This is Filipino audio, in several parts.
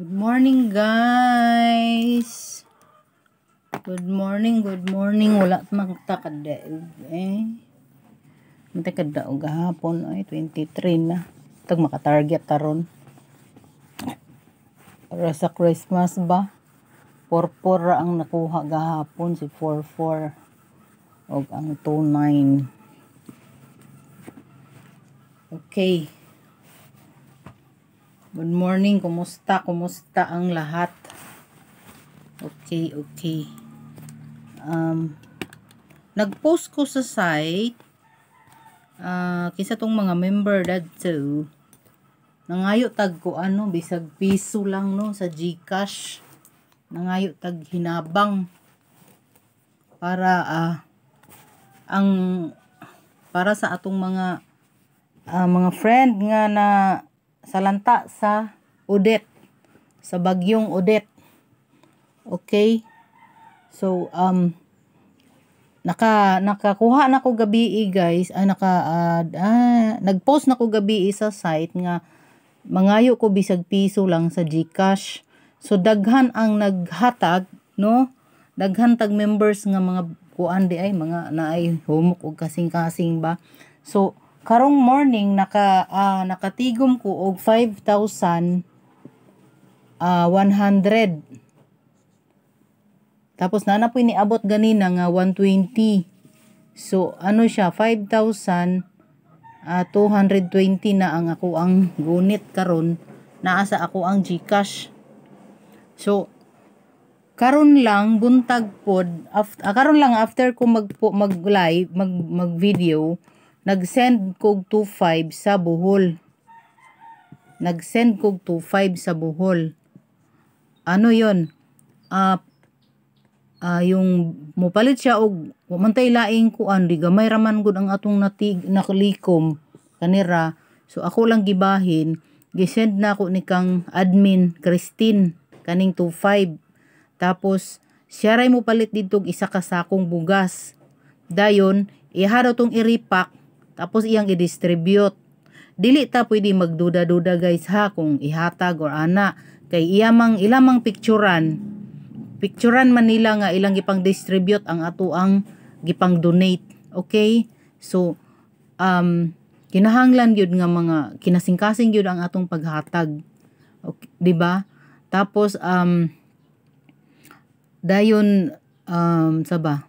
Good morning, guys. Good morning, good morning. Wala mang takadaog eh. Ang takadaog oh, gahapon ay 23 na. Tag makatarget taron. Para sa Christmas ba? 44 ra ang nakuha gahapon si 44 og ang 29. Okay. Good morning, kumusta? Kumusta ang lahat? Okay, okay. Um, nag-post ko sa site uh, kisa tong mga member dad to nangayo tag ko ano bisag piso lang no sa GCash nangayo tag hinabang para uh, ang para sa atong mga uh, mga friend nga na salanta sa Odette sa bagyong Odette okay so um naka nakakuha na ko gabi eh, guys ay naka uh, ah, nagpost na ko gabi eh, sa site nga mangayo ko bisag piso lang sa GCash so daghan ang naghatag no daghan tag members nga mga kuan di ay mga naay humok og kasing-kasing ba so karong morning naka uh, nakatigom ko og 5,000 uh, 100 tapos na na po iniabot ganina nga 120 so ano siya 5,000 uh, 220 na ang ako ang gunit karon naasa ako ang GCash so karon lang buntag pod after, uh, ah, karon lang after ko mag mag live mag mag video Nag-send kog 25 sa Bohol. Nag-send kog 25 sa Bohol. Ano 'yon? Ah uh, uh, yung mupalit siya og wamantay laing kuan di gamay raman gud ang atong natig naklikom kanira. So ako lang gibahin, gi-send na ako ni kang admin Christine kaning 25. Tapos siya ray mo palit didtog isa ka sakong bugas. Dayon, iha tong i-repack tapos iyang i-distribute. Dili ta pwede magduda-duda guys ha kung ihatag or ana kay iyamang ilamang picturean. Picturean man nila nga ilang gipang distribute ang ato ang gipang donate. Okay? So um kinahanglan gyud nga mga kinasingkasing gyud ang atong paghatag. Okay, 'di ba? Tapos um dayon um sa ba?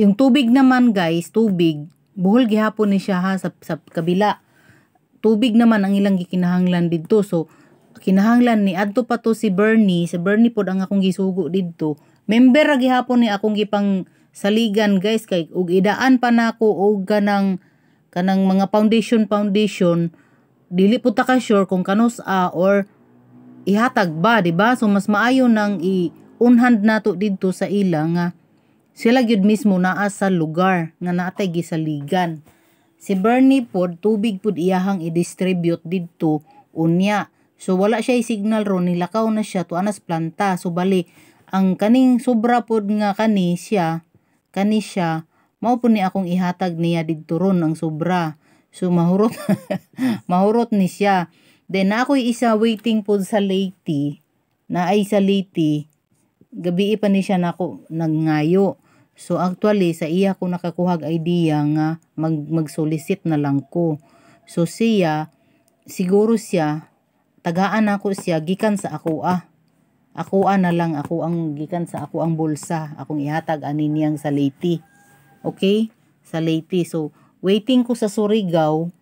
Yung tubig naman guys, tubig buhol gihapon ni siya ha sa, sa kabila tubig naman ang ilang gikinahanglan didto so kinahanglan ni adto pa to si Bernie si Bernie pod ang akong gisugo didto member ra gihapon ni akong gipang saligan guys kay ug idaan pa nako na og kanang kanang mga foundation foundation dili po ta ka sure kung kanos a or ihatag ba, di ba? So mas maayo nang i-unhand nato didto sa ila nga sila gyud mismo naa sa lugar nga natay gisaligan. Si Bernie pod tubig pod iyahang i-distribute didto unya. So wala siya i signal ron nilakaw na siya tuanas planta. So bali ang kaning sobra pod nga kani siya kani siya mao pud ni akong ihatag niya didto ron ang sobra. So mahurot mahurot ni siya. Then na ako'y isa waiting pod sa Leyte, na ay sa Leyte, gabi pa ni siya nako ako nagngayo. So actually sa iya ko nakakuhag idea nga mag magsolicit na lang ko. So siya siguro siya tagaan ako siya gikan sa ako ah. Ako ah na lang ako ang gikan sa ako ang bulsa akong ihatag ani niyang sa Leyte. Okay? Sa Leyte. So waiting ko sa Surigao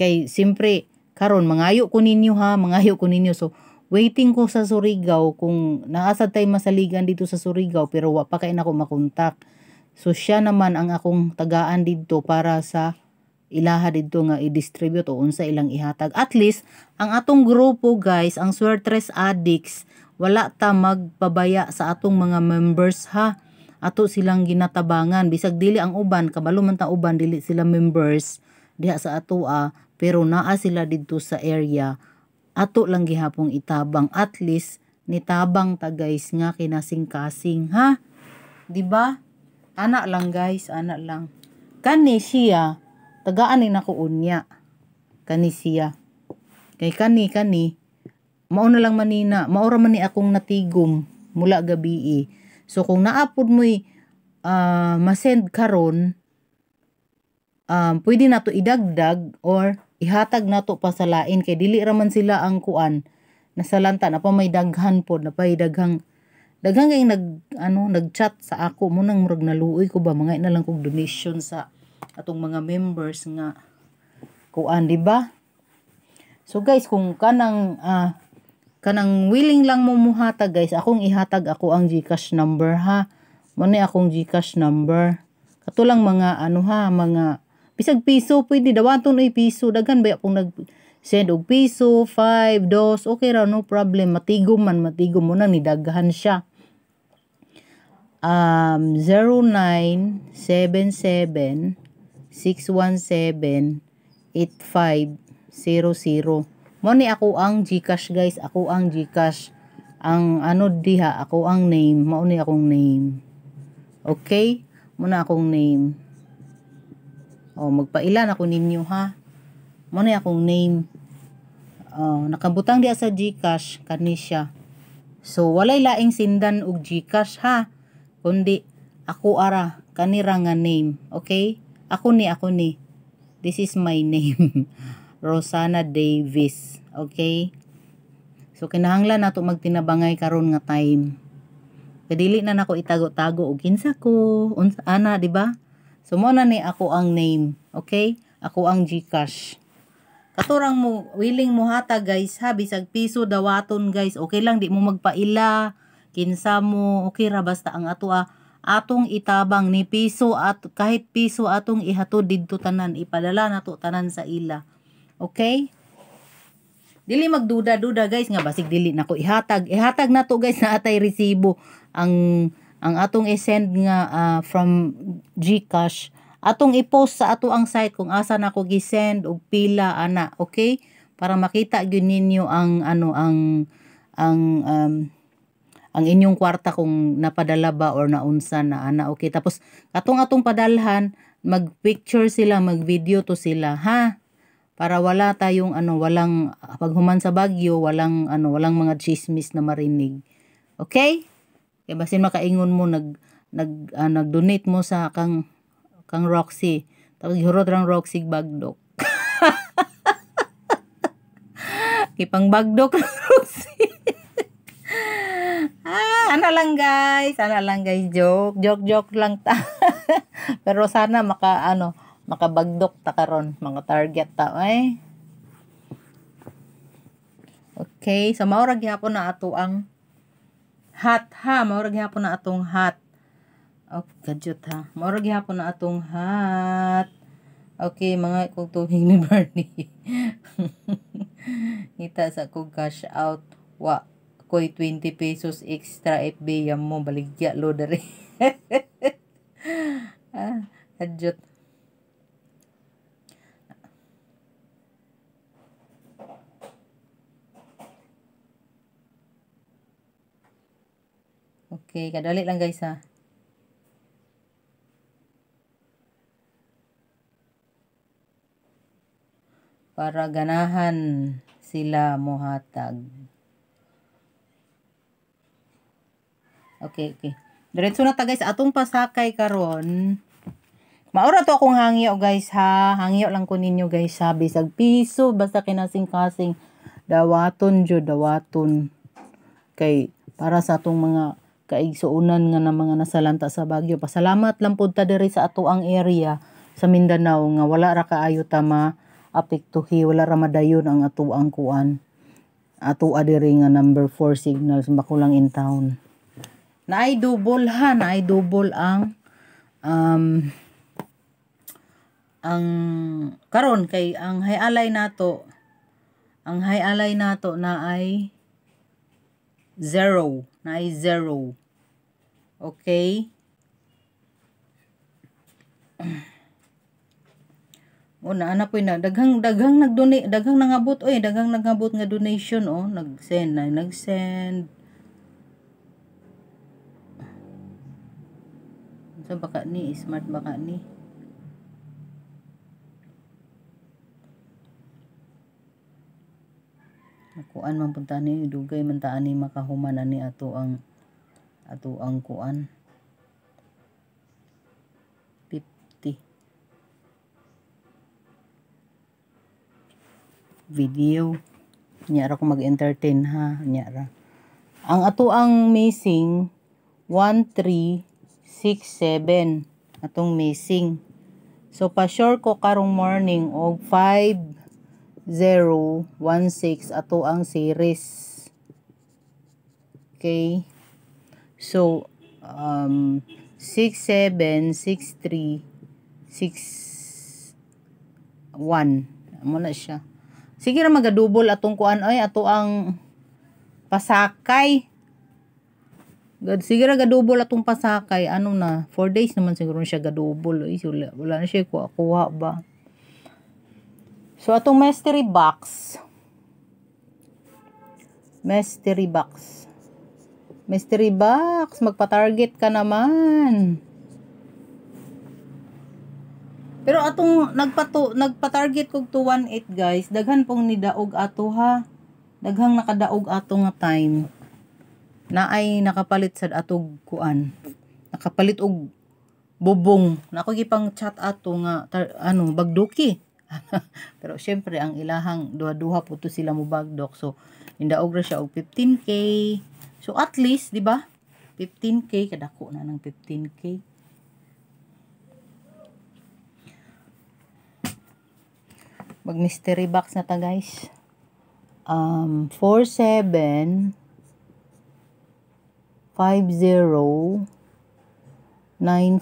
kay siyempre karon mangayo ko ninyo ha, mangayo ko ninyo. So waiting ko sa Surigao kung naasad tay masaligan dito sa Surigao pero wa pa kay nako makontak. So siya naman ang akong tagaan dito para sa ilaha dito nga i-distribute o unsa ilang ihatag. At least ang atong grupo guys, ang Swertres Addicts, wala ta magpabaya sa atong mga members ha. Ato silang ginatabangan bisag dili ang uban kabalo man ta uban dili sila members diha sa atoa ah, pero naa sila dito sa area ato lang gihapong itabang at least nitabang ta guys nga kinasing-kasing ha 'di ba ana lang guys ana lang kani siya tagaan ni nako unya kani siya kay kani kani mao na lang manina mao ra man ni akong natigom mula gabi eh. so kung naapod mo uh, ah, masend karon um, pwede na to idagdag or ihatag nato lain kay dili ra man sila ang kuan lanta na pa may daghan pod na pay daghang daghang kay nag ano nagchat sa ako mo nang murag naluoy ko ba mga ina lang kog donation sa atong mga members nga kuan di ba so guys kung kanang uh, kanang willing lang mo muhatag guys akong ihatag ako ang GCash number ha mo ni akong GCash number kato lang mga ano ha mga Bisag piso, pwede dawaton ay piso. Dagan ba akong nag send og piso, 5, dos, okay ra, no problem. Matigom man, matigom mo na, nidaghan siya. Um, 09776178500 Mo ni ako ang Gcash guys, ako ang Gcash. Ang ano diha, ako ang name, mao ni akong name. Okay? Muna akong name. O, magpailan ako ninyo ha. Mo Muna akong name. O, nakabutang di sa Gcash, kanisya. So, walay laing sindan og Gcash ha. Kundi, ako ara, kanira nga name. Okay? Ako ni, ako ni. This is my name. Rosana Davis. Okay? So, kinahanglan nato magtinabangay karon nga time. Kadili na nako itago-tago og kinsa ko. Unsa ana, di ba? So, mo ni ako ang name. Okay? Ako ang Gcash. Katurang mo, willing mo hata guys, ha, bisag piso dawaton guys. Okay lang, di mo magpaila. Kinsa mo, okay ra, basta ang ato ah. Atong itabang ni piso at kahit piso atong ihatod didto tanan ipadala nato tanan sa ila. Okay? Dili magduda-duda guys nga basig dili nako ihatag. Ihatag na to guys na atay resibo ang ang atong i-send nga uh, from GCash atong i-post sa ato ang site kung asa na ko gi-send og pila ana okay para makita gyud ninyo ang ano ang ang um, ang inyong kwarta kung napadala ba or naunsa na ana okay tapos katong atong padalhan mag picture sila mag video to sila ha para wala tayong ano walang paghuman sa bagyo walang ano walang mga chismis na marinig okay Kay basin makaingon mo nag nag uh, nag-donate mo sa kang kang Roxy. Tapos gihurot rang Roxy bagdok. Kipang bagdok ng Roxy. ah, ano lang guys, ano lang guys, joke, joke, joke lang ta. Pero sana maka ano, makabagdok ta karon mga target ta ay. Okay, sa so, maura gyapon na ato ang hot ha maurag hapon na atong hot oh kadyot ha maurag hapon na atong hot okay mga kog tubig ni Bernie kita sa kog cash out wa koy 20 pesos extra FB yan mo baligya lo dere ah kadyot Okay, kadali lang guys ha. Para ganahan sila mohatag. Okay, okay. Diretso na ta guys, atong pasakay karon. Maura to akong hangyo guys ha. Hangyo lang ko ninyo guys ha. Bisag piso, basta kinasing-kasing. Dawaton jud, dawaton. Kay, para sa atong mga kay suunan nga ng mga nasalanta sa Bagyo. Pasalamat lang po ta diri sa ato ang area sa Mindanao nga wala ra kaayo ta ma apektuhi wala ra madayon ang ato ang kuan. Ato adiri nga number 4 signals bakulang in town. Naay double ha, naay double ang um, ang karon kay ang hayalay nato ang hayalay nato na ay zero na ay 0. Okay? Una ana po na daghang daghang nagdonate daghang nangabot oy daghang nangabot nga donation oh nag-send na nag-send baka ni smart baka ni kuan man punta ni dugay man taan ni makahuman ani ato ang ato ang kuan 50 video nya ra ko mag-entertain ha nya ra ang ato ang missing 1367 atong missing so pa sure ko karong morning og 5 016 ato ang series. Okay? So, um, 67, 63, 61. Amo na siya. Sige na magadubol atong kuan ay ato ang pasakay. God, sige ra gadubol atong pasakay. Ano na? 4 days naman siguro siya gadubol. Ay, wala, wala na siya kuha, kuha ba? So, atong mystery box. Mystery box. Mystery box. Magpa-target ka naman. Pero atong nagpato, nagpa-target kog 218 guys. Daghan pong nidaog ato ha. Daghang nakadaog ato nga time. Naay nakapalit sad atog kuan. Nakapalit og bubong. Nako gipang chat ato nga tar, ano bagduki. Pero syempre ang ilahang duha-duha po to sila mo bagdok. So indaog ra siya og 15k. So at least, di ba? 15k kadako na ng 15k. Mag mystery box na ta guys. Um 47 50 94 17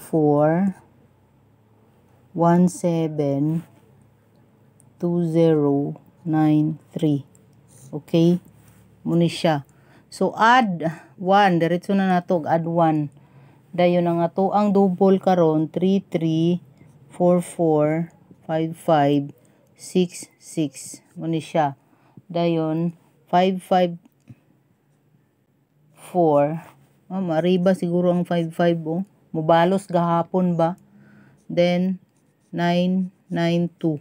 2093. Okay? Muni siya. So, add 1. Diretso na natog. Add 1. Dayon na nga to. Ang double karon 3, 3, 4, 4, 5, Muni siya. Dayon, 55 4. Oh, mariba siguro ang 55 oh. Mubalos gahapon ba? Then, 992.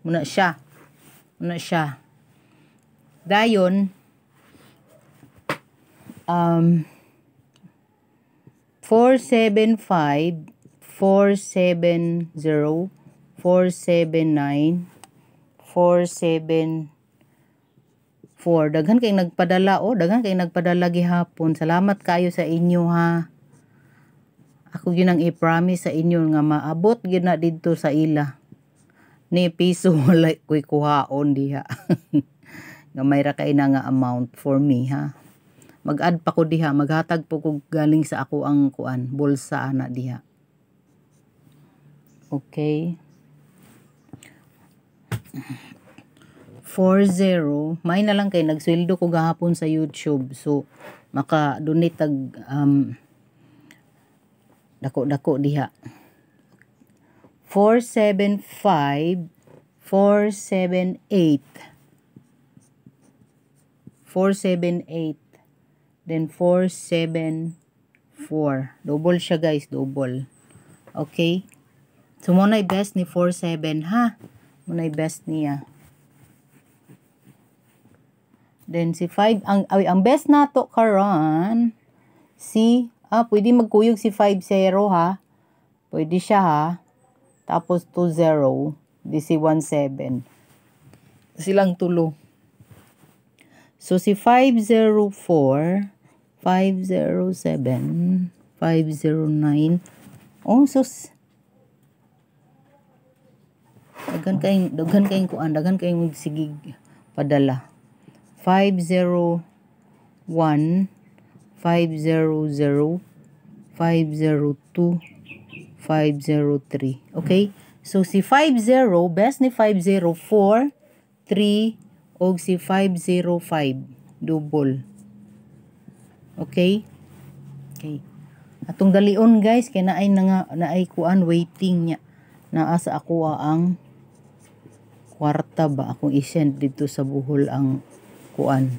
Muna siya. Muna siya. Dayon, um, 475, 470, 479, 474. Daghan kay nagpadala, o, oh, daghan kay nagpadala gihapon. Salamat kayo sa inyo, ha ako yun ang i-promise sa inyo nga maabot yun na dito sa ila ni piso wala ko'y kuhaon diha. nga may ra kay na nga amount for me ha. Mag-add pa ko diha, maghatag po ko galing sa ako ang kuan, bulsa ana diha. Okay. 40 may na lang kay nagsweldo ko gahapon sa YouTube so maka donate tag um, dako dako diha 475, 478. 478. Then 474. Double siya guys, double. Okay? So, muna best ni 47 ha. Muna best niya. Then si 5, ang, ay, ang best nato karon si, ah, pwede magkuyog si 50, ha. Pwede siya ha. Tapos 20, di si 17. Silang tulo. So si 504, 507, 509. Oh, so Dagan kayong dagan kayong an dagan kay kayong sigig padala. 501 500 502 503. Okay? So, si 50, best ni 504, 3, o si 505, double. Okay? Okay. Atong galion guys, kaya naay na nga, naay kuan waiting niya. Naa sa ako ah, ang kwarta ba akong isend dito sa buhol ang kuan.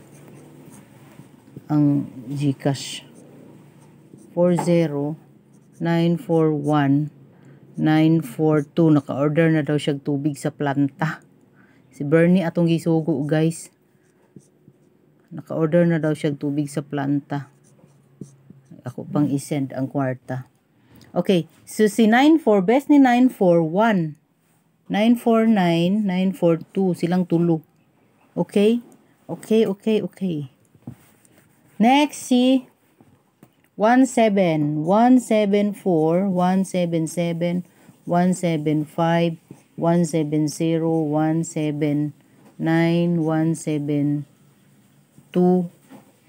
Ang Gcash. 40 941 942 naka-order na daw siya tubig sa planta si Bernie atong gisugo guys naka-order na daw siya tubig sa planta ako pang isend ang kwarta okay so si 94 best ni 941 949 942 silang tulo okay okay okay okay next si 174, 177, 175, 170, 179, 172,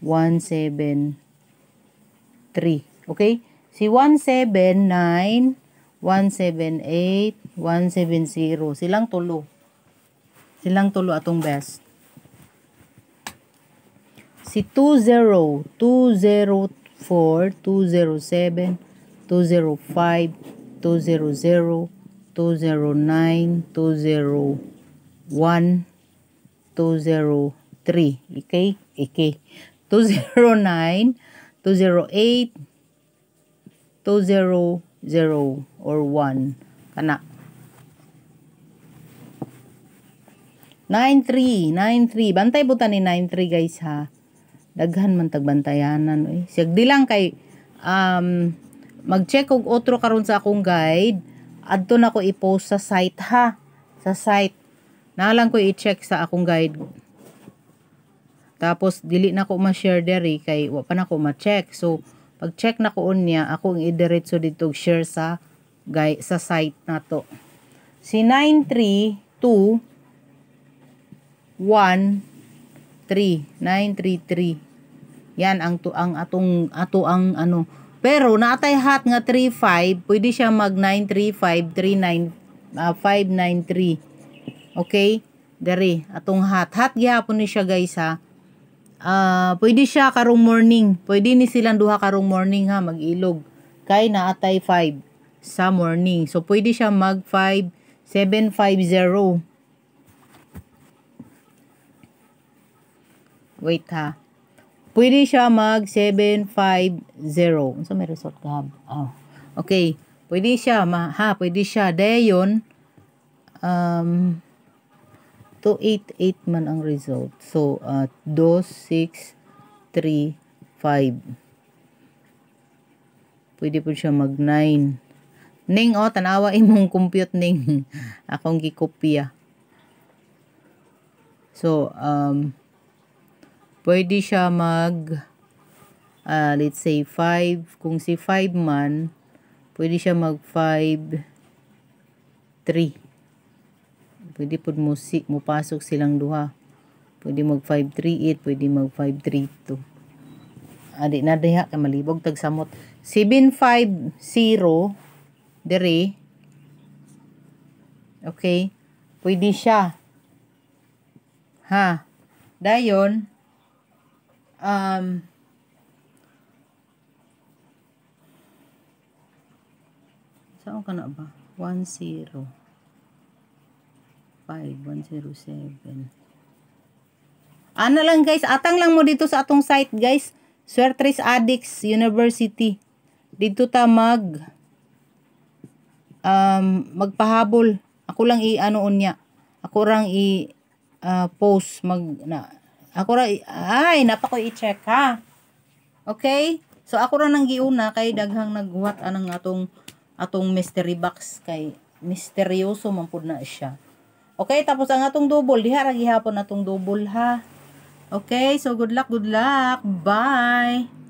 173. Okay? Si 179, 178, 170. Silang tulo. Silang tulo atong best. Si 20, 203, for 205, 200, 209, 201, 203. Okay? Okay. 209, 208, 200, or 1. Kana. 93, 93. Bantay po ni 93 guys ha daghan man tagbantayanan oy eh. siag di lang kay um, mag-check og otro karon sa akong guide adto na ko i-post sa site ha sa site na lang ko i-check sa akong guide tapos dili na ko ma-share diri kay wa pa na ko ma-check so pag check na ko unya i-diretso dito share sa guide sa site na to si 9321 3933. Yan ang to ang atong ato ang ano. Pero natay hat nga 35, pwede siya mag 935 uh, 593. Okay? Dere atong hat. Hat gihapon ni siya guys ha. Uh, pwede siya karong morning. Pwede ni silang duha karong morning ha mag-ilog. Kay naatay 5 sa morning. So pwede siya mag 5750. Wait ha. Pwede siya mag 750. So may result gab? Oh. Okay. Pwede siya ma ha, pwede siya dayon um 288 man ang result. So uh, 2635 Pwede po siya mag 9. Ning oh tanawa imong compute ning akong gikopya. So um pwede siya mag uh, let's say 5 kung si 5 man pwede siya mag 5 3 pwede po mo, si, pasok silang duha pwede mag 538 pwede mag 532 adi na diha ka malibog tag samot 750 dire okay pwede siya ha dayon Um, saan ka na ba? 10 5 107 ano lang guys atang lang mo dito sa atong site guys Swertres Addicts University dito ta mag um, magpahabol ako lang i ano unya ako lang i uh, post mag na ako ra ay napako i-check ha. Okay? So ako ra nang giuna kay daghang naghuwat anang atong atong mystery box kay misteryoso man pud na siya. Okay, tapos ang atong double diha ra gihapon atong double ha. Okay, so good luck, good luck. Bye.